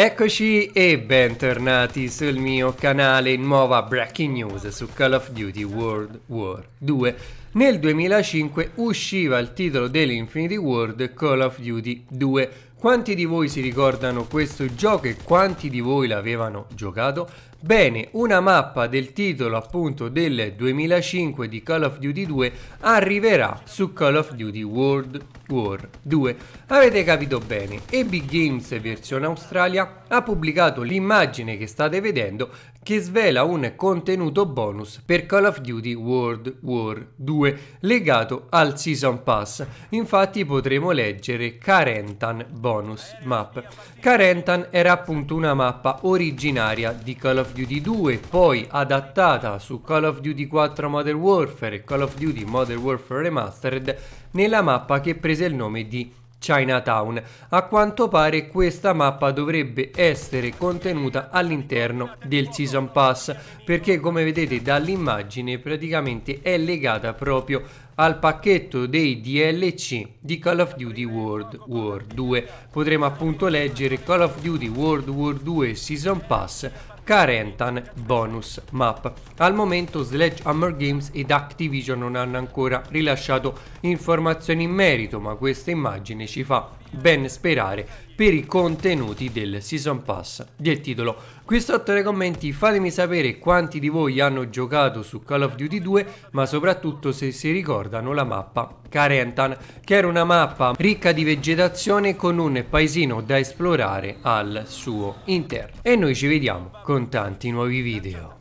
Eccoci e bentornati sul mio canale nuova breaking news su Call of Duty World War 2 nel 2005 usciva il titolo dell'Infinity World Call of Duty 2. Quanti di voi si ricordano questo gioco e quanti di voi l'avevano giocato? Bene, una mappa del titolo appunto del 2005 di Call of Duty 2 arriverà su Call of Duty World War 2. Avete capito bene, Epic Games versione Australia ha pubblicato l'immagine che state vedendo che svela un contenuto bonus per Call of Duty World War 2 2 legato al Season Pass. Infatti potremo leggere Carentan Bonus Map. Carentan era appunto una mappa originaria di Call of Duty 2, poi adattata su Call of Duty 4 Modern Warfare e Call of Duty Modern Warfare Remastered nella mappa che prese il nome di Chinatown. A quanto pare questa mappa dovrebbe essere contenuta all'interno del Season Pass perché come vedete dall'immagine praticamente è legata proprio al pacchetto dei DLC di Call of Duty World War 2. Potremo appunto leggere Call of Duty World War 2 Season Pass Carentan bonus map. Al momento Sledgehammer Games ed Activision non hanno ancora rilasciato informazioni in merito, ma questa immagine ci fa ben sperare per i contenuti del Season Pass del titolo. Qui sotto nei commenti fatemi sapere quanti di voi hanno giocato su Call of Duty 2, ma soprattutto se si ricordano la mappa Carentan, che era una mappa ricca di vegetazione con un paesino da esplorare al suo interno. E noi ci vediamo con tanti nuovi video.